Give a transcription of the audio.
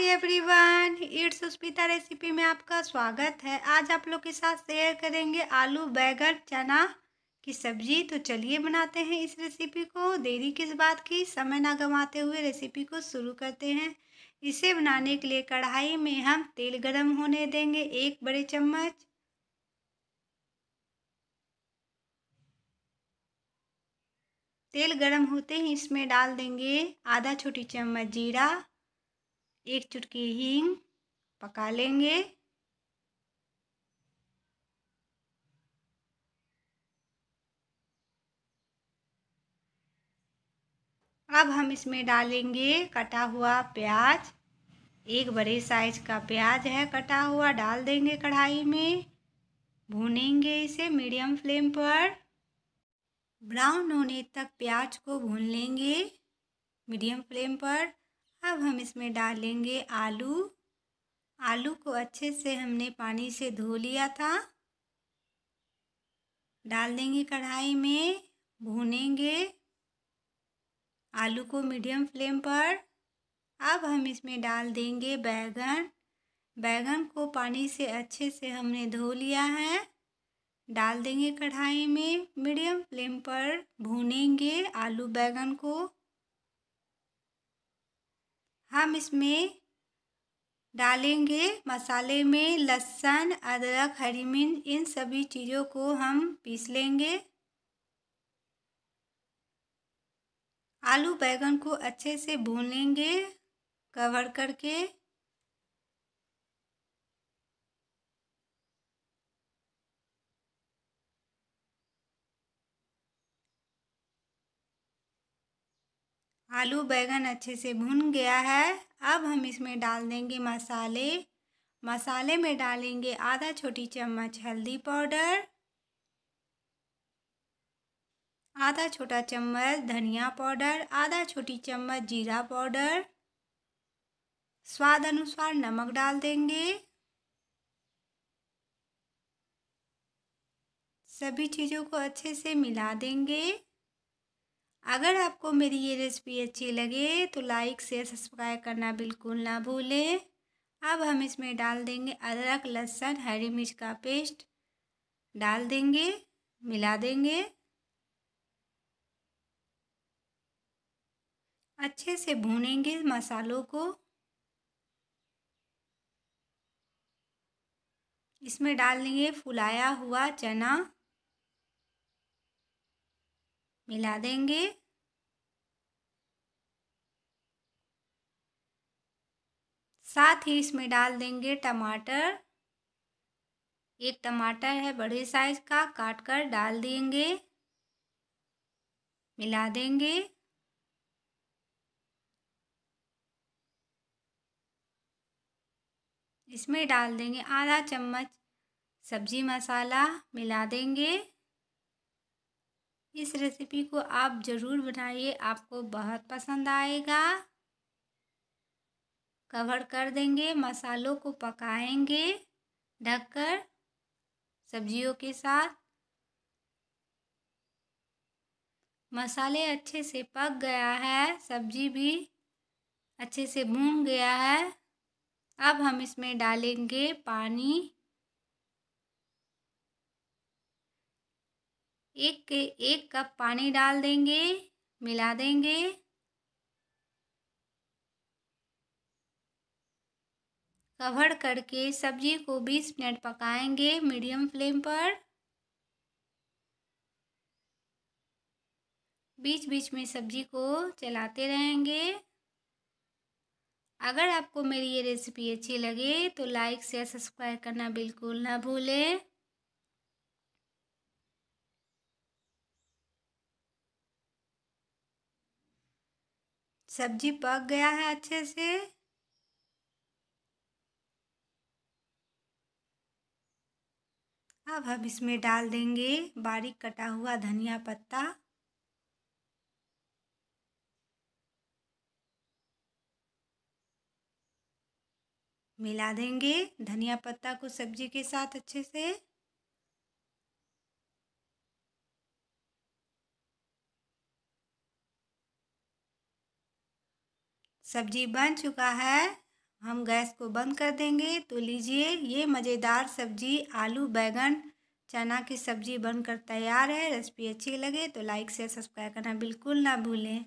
hi everyone it's Susmita recipe में आपका स्वागत है आज आप लोग के साथ शेयर करेंगे आलू बैगन चना की सब्जी तो चलिए बनाते हैं इस रेसिपी को देरी किस बात की समय ना गंवाते हुए रेसिपी को शुरू करते हैं इसे बनाने के लिए कढ़ाई में हम तेल गरम होने देंगे एक बड़े चम्मच तेल गरम होते ही इसमें डाल देंगे आधा छोटी चम्मच जीरा एक चुटकी हींग पका लेंगे अब हम इसमें डालेंगे कटा हुआ प्याज एक बड़े साइज का प्याज है कटा हुआ डाल देंगे कढ़ाई में भूनेंगे इसे मीडियम फ्लेम पर ब्राउन होने तक प्याज को भून लेंगे मीडियम फ्लेम पर अब हम इसमें डालेंगे आलू आलू को अच्छे से हमने पानी से धो लिया था डाल देंगे कढ़ाई में भूनेंगे आलू को मीडियम फ्लेम पर अब हम इसमें डाल देंगे बैंगन बैंगन को पानी से अच्छे से हमने धो लिया है डाल देंगे कढ़ाई में मीडियम फ्लेम पर भूनेंगे आलू बैंगन को हम इसमें डालेंगे मसाले में लहसुन अदरक हरी मिर्च इन सभी चीज़ों को हम पीस लेंगे आलू बैंगन को अच्छे से भून लेंगे कवर करके आलू बैंगन अच्छे से भुन गया है अब हम इसमें डाल देंगे मसाले मसाले में डालेंगे आधा छोटी चम्मच हल्दी पाउडर आधा छोटा चम्मच धनिया पाउडर आधा छोटी चम्मच जीरा पाउडर स्वाद अनुसार नमक डाल देंगे सभी चीज़ों को अच्छे से मिला देंगे अगर आपको मेरी ये रेसिपी अच्छी लगे तो लाइक शेयर सब्सक्राइब करना बिल्कुल ना भूलें अब हम इसमें डाल देंगे अदरक लहसुन हरी मिर्च का पेस्ट डाल देंगे मिला देंगे अच्छे से भूनेंगे मसालों को इसमें डाल देंगे फुलाया हुआ चना मिला देंगे साथ ही इसमें डाल देंगे टमाटर एक टमाटर है बड़े साइज का काट कर डाल देंगे मिला देंगे इसमें डाल देंगे आधा चम्मच सब्जी मसाला मिला देंगे इस रेसिपी को आप ज़रूर बनाइए आपको बहुत पसंद आएगा कवर कर देंगे मसालों को पकाएंगे ढककर सब्जियों के साथ मसाले अच्छे से पक गया है सब्जी भी अच्छे से भून गया है अब हम इसमें डालेंगे पानी एक के एक कप पानी डाल देंगे मिला देंगे कवर करके सब्जी को 20 मिनट पकाएंगे मीडियम फ्लेम पर बीच बीच में सब्जी को चलाते रहेंगे अगर आपको मेरी ये रेसिपी अच्छी लगे तो लाइक शेयर सब्सक्राइब करना बिल्कुल ना भूलें सब्जी पक गया है अच्छे से अब हम इसमें डाल देंगे बारीक कटा हुआ धनिया पत्ता मिला देंगे धनिया पत्ता को सब्जी के साथ अच्छे से सब्जी बन चुका है हम गैस को बंद कर देंगे तो लीजिए ये मज़ेदार सब्जी आलू बैंगन चना की सब्जी बनकर तैयार है रेसिपी अच्छी लगे तो लाइक शेयर सब्सक्राइब करना बिल्कुल ना भूलें